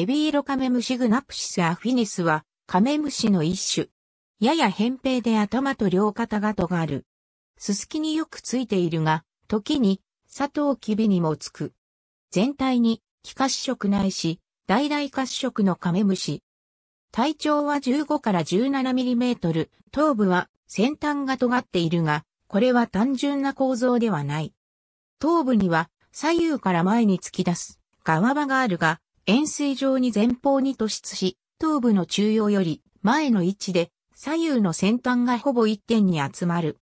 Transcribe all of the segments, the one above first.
エビ色ロカメムシグナプシスアフィニスはカメムシの一種。やや扁平で頭と両肩が尖る。すすきによくついているが、時に、砂糖キビにもつく。全体に、気褐色ないし、大々褐色のカメムシ。体長は15から17ミリメートル、頭部は先端が尖っているが、これは単純な構造ではない。頭部には左右から前に突き出す、側場があるが、円錐状に前方に突出し、頭部の中央より前の位置で左右の先端がほぼ一点に集まる。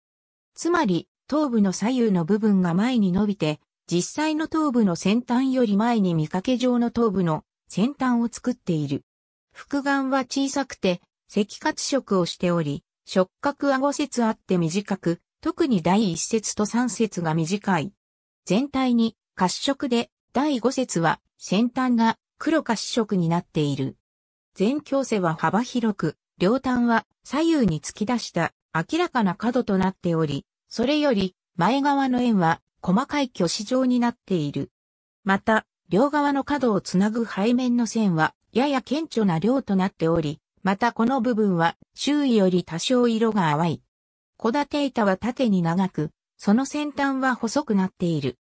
つまり、頭部の左右の部分が前に伸びて、実際の頭部の先端より前に見かけ上の頭部の先端を作っている。複眼は小さくて、赤褐色をしており、触覚顎節あって短く、特に第一節と三節が短い。全体に褐色で、第五節は先端が黒か四色になっている。全矯正は幅広く、両端は左右に突き出した明らかな角となっており、それより前側の円は細かい挙子状になっている。また、両側の角をつなぐ背面の線はやや顕著な量となっており、またこの部分は周囲より多少色が淡い。小立板は縦に長く、その先端は細くなっている。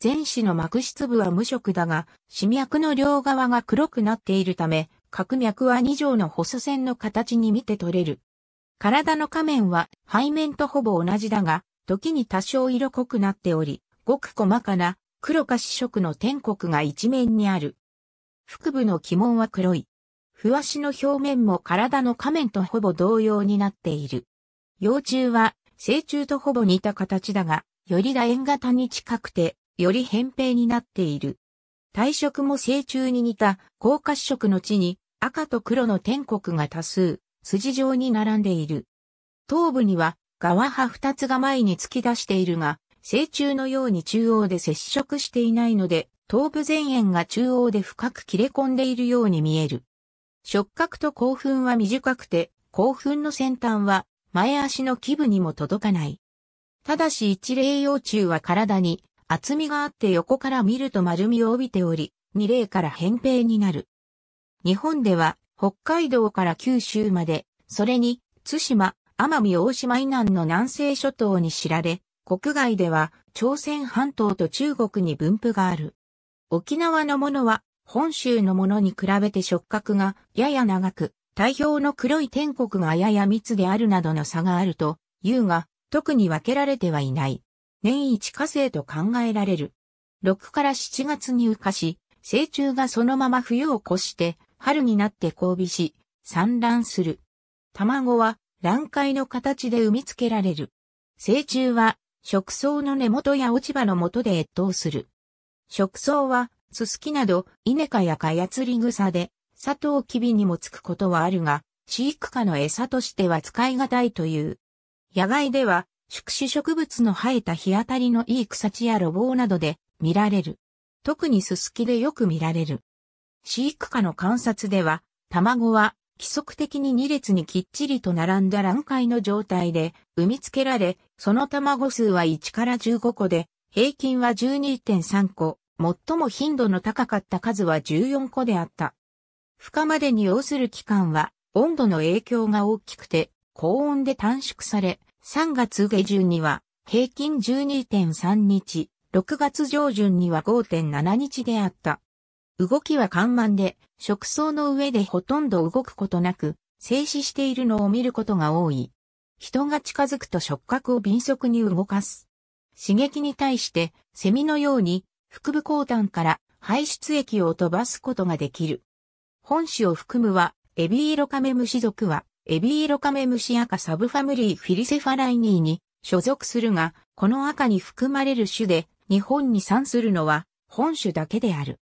前肢の膜質部は無色だが、死脈の両側が黒くなっているため、角脈は二条の細線の形に見て取れる。体の下面は背面とほぼ同じだが、時に多少色濃くなっており、ごく細かな黒か紫色の天国が一面にある。腹部の鬼門は黒い。ふわしの表面も体の下面とほぼ同様になっている。幼虫は成虫とほぼ似た形だが、より楕円型に近くてより扁平になっている。体色も成虫に似た高褐色の地に赤と黒の天国が多数、筋状に並んでいる。頭部には、側葉二つが前に突き出しているが、成虫のように中央で接触していないので、頭部前縁が中央で深く切れ込んでいるように見える。触覚と興奮は短くて、興奮の先端は前足の基部にも届かない。ただし一例幼虫は体に厚みがあって横から見ると丸みを帯びており、二例から扁平になる。日本では、北海道から九州まで、それに、津島、奄美大島以南の南西諸島に知られ、国外では朝鮮半島と中国に分布がある。沖縄のものは本州のものに比べて触覚がやや長く、太平の黒い天国がやや密であるなどの差があると、言うが、特に分けられてはいない。年一火星と考えられる。6から7月に羽化し、成虫がそのまま冬を越して、春になって交尾し、産卵する。卵は卵塊の形で産み付けられる。成虫は食草の根元や落ち葉の元で越冬する。食草はススキなどイネ科やカヤツリ草で、サトウキビにもつくことはあるが、飼育下の餌としては使い難いという。野外では宿主植物の生えた日当たりのいい草地や路傍などで見られる。特にススキでよく見られる。飼育下の観察では、卵は規則的に2列にきっちりと並んだ卵塊の状態で産み付けられ、その卵数は1から15個で、平均は12.3個、最も頻度の高かった数は14個であった。孵化までに要する期間は温度の影響が大きくて、高温で短縮され、3月下旬には平均12.3日、6月上旬には5.7日であった。動きは緩慢で、食草の上でほとんど動くことなく、静止しているのを見ることが多い。人が近づくと触覚を敏速に動かす。刺激に対して、セミのように、腹部後端から排出液を飛ばすことができる。本種を含むは、エビイロカメムシ属は、エビイロカメムシ赤サブファミリーフィリセファライニーに所属するが、この赤に含まれる種で日本に産するのは本種だけである。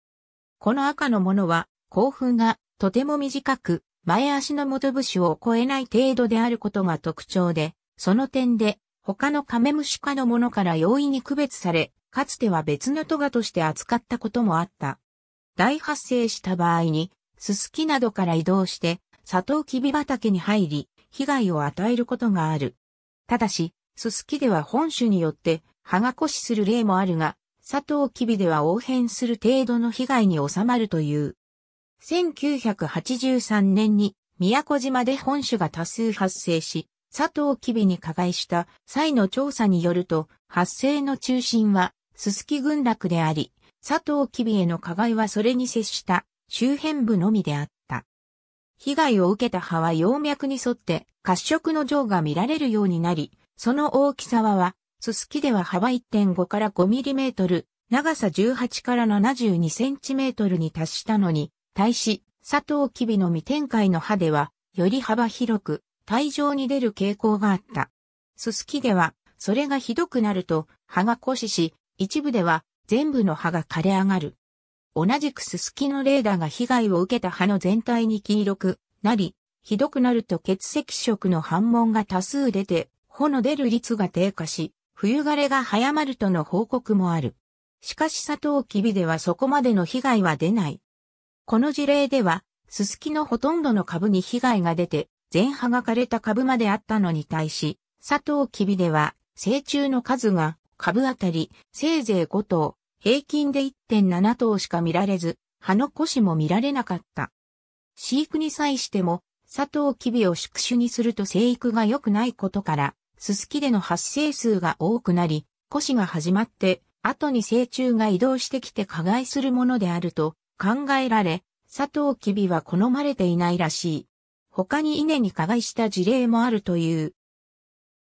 この赤のものは、興奮がとても短く、前足の元節を超えない程度であることが特徴で、その点で他のカメムシ科のものから容易に区別され、かつては別のトガとして扱ったこともあった。大発生した場合に、ススキなどから移動して、サトウキビ畑に入り、被害を与えることがある。ただし、ススキでは本種によって葉が枯死する例もあるが、サトウキビでは応変する程度の被害に収まるという。1983年に宮古島で本種が多数発生し、サトウキビに加害した際の調査によると、発生の中心はススキ群落であり、サトウキビへの加害はそれに接した周辺部のみであっ被害を受けた葉は葉脈に沿って褐色の状が見られるようになり、その大きさは、すすきでは幅1.5から5ミリメートル、長さ18から72センチメートルに達したのに、対し、サトウキビの未展開の葉では、より幅広く、体状に出る傾向があった。すすきでは、それがひどくなると、葉が枯死し、一部では、全部の葉が枯れ上がる。同じくススキのレーダーが被害を受けた葉の全体に黄色くなり、ひどくなると血石色の反問が多数出て、穂の出る率が低下し、冬枯れが早まるとの報告もある。しかしサトウキビではそこまでの被害は出ない。この事例では、ススキのほとんどの株に被害が出て、全葉が枯れた株まであったのに対し、サトウキビでは、成虫の数が株あたりせいぜい5頭、平均で1.7頭しか見られず、葉の腰も見られなかった。飼育に際しても、サトウキビを宿主にすると生育が良くないことから、ススキでの発生数が多くなり、腰が始まって、後に成虫が移動してきて加害するものであると考えられ、サトウキビは好まれていないらしい。他に稲に加害した事例もあるという。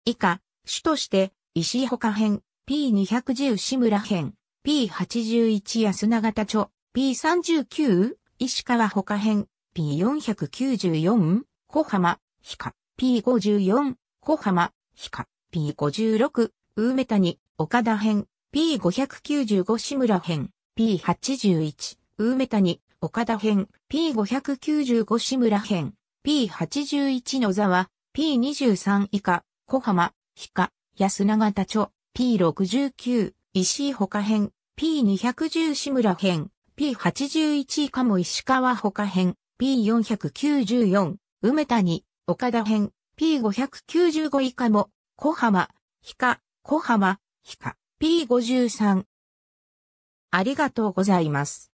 以下、種として、石井他編、P210 志村編。P81 安永田著、P39、石川ほ他編、P494、小浜、ひか、P54、小浜、ひか、P56、梅谷、岡田編、P595 志村編、P81、梅谷、岡田編、P595 志村編、P81 野沢、P23 以下、小浜、ひか、安永田著、P69、石井ほ他編、P210 志村編、P81 以下も石川他編、P494、梅谷、岡田編、P595 以下も、小浜、ひか、小浜、ひか、P53。ありがとうございます。